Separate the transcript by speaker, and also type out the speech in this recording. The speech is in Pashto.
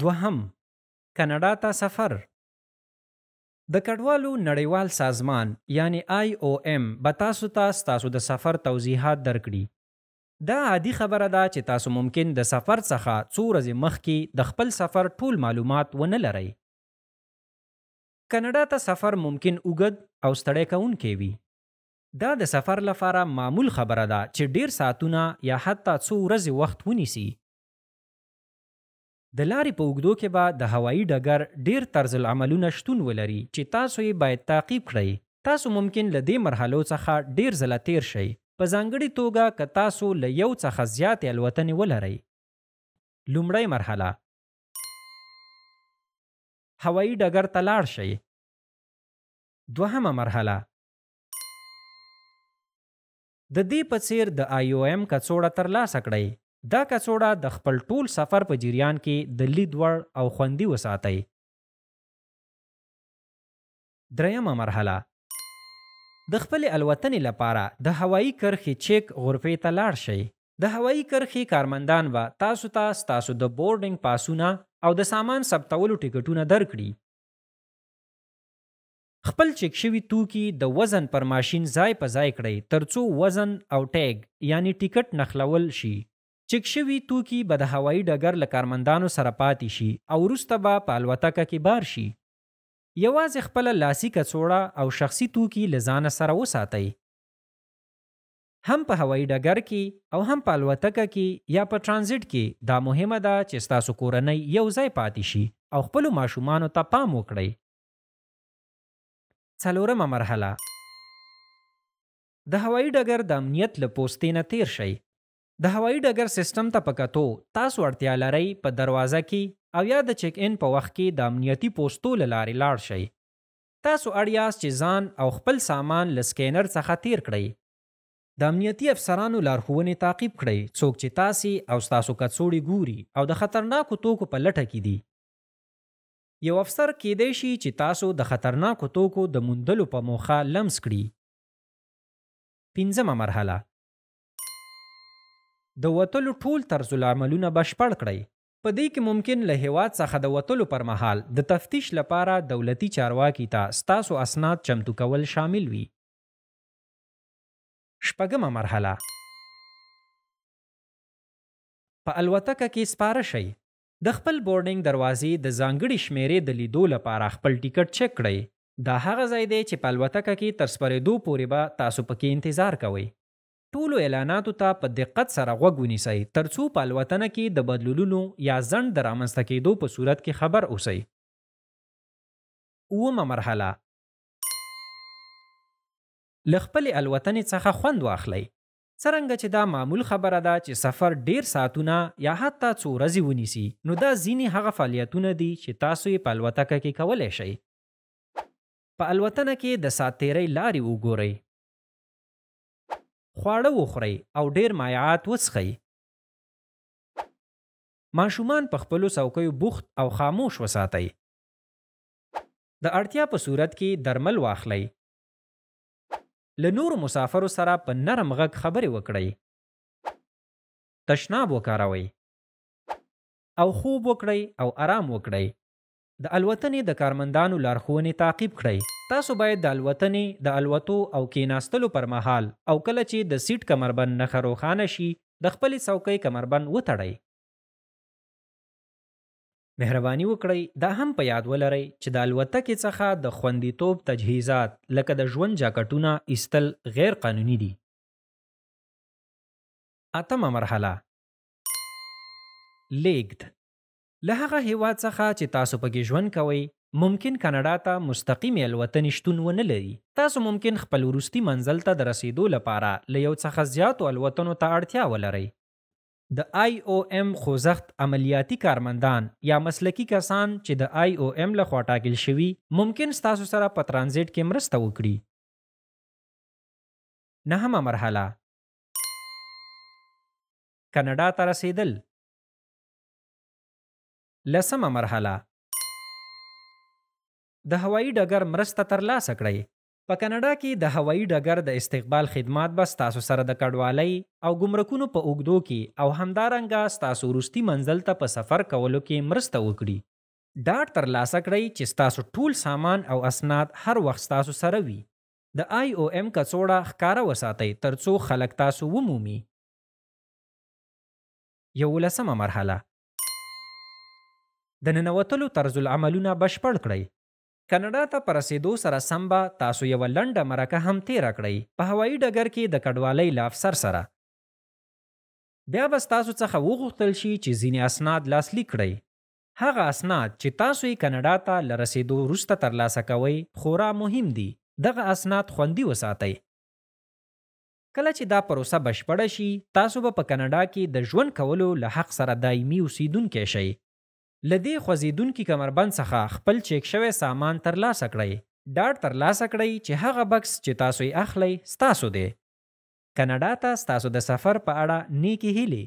Speaker 1: دوهم کاناډا ته سفر د کډوالو نړیوال سازمان یعنی آی او ایم به تاسو ته ستاسو د سفر توضیحات درکړي دا عادي خبره ده چې تاسو ممکن د سفر څخه څو ورځې مخکې د خپل سفر ټول معلومات ونه لرئ کاناډا ته سفر ممکن اوږد او ستړی کوونکی وي دا د سفر لپاره معمول خبره ده چې ډیر ساعتونه یا حتی څو ورځې وخت ونیسي د لارې په اوږدو کې به د هوایی ډګر ډیر طرز العملونه شتون ولري چې تاسو یې باید تعقیب کړئ تاسو ممکن له دې مرحلو څخه ډیر ځله تیر شئ په ځانګړې توګه که تاسو له یو څخه زیاتې الوتنې ولرئ لومړی مرحله هوایی ډګر ته لاړ شئ دوهمه مرحله د دې په څیر د آی او ایم کڅوړه ترلاسه کړئ دا کڅوړه د خپل ټول سفر په جریان کې د لید وړ او خوندي وساتئ دریمه مرحله د خپل الوتنې لپاره د هوایی کرښې چیک غرفې ته لاړ شئ د هوایی کرښې کارمندان به تاسو ته تا ستاسو د بورډینګ پاسونه او د سامان ثبتولو ټیکټونه درکړي خپل چک شوي توکي د وزن پر ماشین ځای په ځای کړئ ترڅو وزن او ټیګ یعنی ټیکټ نخلول شي چک شوي توکي به د هوایي ډګر له کارمندانو سره پاتې شي او وروسته به په الوتکه کې بار شي یوازې خپله لاسي کڅوړه او شخصي توکي له ځانه سره وساتئ هم په هوایي ډګر کې او هم په الوتکه کې یا په ترانزیټ کې دا مهمه ده چې ستاسو کورنۍ یو ځای پاتې شي او خپلو ماشومانو ته پام وکړئ څلورمه مرحله د هوایي ډګر د امنیت له پوستې نه تیر شئ د هوایی ډګر سیستم ته پکتو تاسو ورتیا لرئ په دروازه کې او یا د چیک ان په وخت کې د امنیتی پوسټو لارې لاړ شئ تاسو اړیاس چې ځان او خپل سامان له سکینر څخه تیر کړئ د امنیتی افسرانو لارښوونې تعقیب کړئ څوک چې تاسو او تاسو کڅوړي ګوري او د خطرناکو توکو په لټه کې دي یو افسر کېدای شي چې تاسو د خطرناکو توکو د موندلو په موخه لمس کړي پنځمه مرحله د وتلو ټول طرز العملونه بشپړ کړئ په دې کې ممکن له هیواد څخه د وتلو پر مهال د تفتیش لپاره دولتي چارواکي ته ستاسو اسناد چمتو کول شامل وي شپږمه مرحله په الوتکه کې سپاره شئ د خپل بورډینګ دروازې د ځانګړي شمیرې د لیدو لپاره خپل ټیکټ چک کړئ دا هغه ځای دی چې په الوتکه کې تر سپرېدو پورې به تاسو پکې انتظار کوئ ټولو اعلاناتو ته په دقت سره غوږ ونیسئ ترڅو په الوتنه کې د بدلولونو یا ځنډ د رامنځته کېدو په صورت کې خبر اوسئ اوومه مرحله له خپلې الوتنې څخه خوند واخلئ څرنګه چې دا معمول خبره ده چې سفر ډیر ساعتونه یا حتی څو ورځې ونیسي نو دا ځینې هغه فعالیتونه دي چې تاسو یې په الوتکه کې کولی شئ په الوتنه کې د ساعت تیرۍ لارې وګورئ خواړه وخورئ او ډیر مایعات وڅښئ ماشومان په خپلو څوکیو بوخت او خاموش وساتئ د اړتیا په صورت کې درمل واخلئ له نور مسافرو سره په نرم غږ خبرې وکړئ تشناب وکاروئ او خوب وکړئ او آرام وکړئ د الوتنې د کارمندانو لارښوونې تعقیب کړئ تاسو باید د الوتنې د الوتو او کیناستلو پر مهال او کله چې د سیټ کمربند نښه روښانه شي د خپلې څوکۍ کمربند وتړئ مهرباني وکړئ دا هم په یاد ولرئ چې د الوتکې څخه د خوندیتوب تجهیزات لکه د ژوند جاکټونه ایستل غیر قانوني دي اتمه مرحله لیږد له هغه هیواد څخه چې تاسو پکې ژوند کوئ ممکن کاناډا ته مستقیمې الوتنې شتون ونه لري تاسو ممکن خپل وروستي منزل ته د رسیدو لپاره له یو څخه زیاتو الوتنو ته اړتیا ولرئ د آی او ایم خوځښت عملیاتي کارمندان یا مسلکی کسان چې د آی او ایم لخوا ټاکل شوي ممکن ستاسو سره په ترانزیټ کې مرسته وکړي نهمه مرحله کاناډا ته رسیدل لسمه مرحله د هوایی ډګر مرسته ترلاسه کړئ په کاناډا کې د هوایی ډګر د استقبال خدمات به ستاسو سره د کډوالۍ او ګمرکونو په اوږدو کې او همدارنګه ستاسو وروستي منزل ته په سفر کولو کې مرسته وکړي دا ترلاسه کړئ چې ستاسو ټول سامان او اسناد هر وخت ستاسو سره وي د آی او ایم کڅوړه ښکاره وساتئ ترڅو خلک تاسو ومومي یولسمه مرحله د ننوتلو طرز العملونه بشپړ کړئ کاناډا ته پر رسیدو سره سم به تاسو یو لنډه مرکه هم تیره کړئ په هوایي ډګر کې د کډوالۍ له افسر سره بیا به ستاسو څخه وغوښتل شي چې ځینې اسناد لاسلیک کړئ هغه اسناد چې تاسو یې کاناډا ته له رسیدو وروسته ترلاسه کوئ خورا مهم دي دغه اسناد خوندي وساتئ کله چې دا پروسه بشپړه شي تاسو به په کاناډا کې د ژوند کولو له حق سره دایمي اوسیدونکي شئ لدې خوځیدونکو کمربند څخه خپل چیک شوی سامان ترلاسه کړئ ډاډ ترلاسه کړئ چې هغه بکس چې تاسو یې اخلئ ستاسو دی کاناډا ته ستاسو د سفر په اړه نیکی هیلې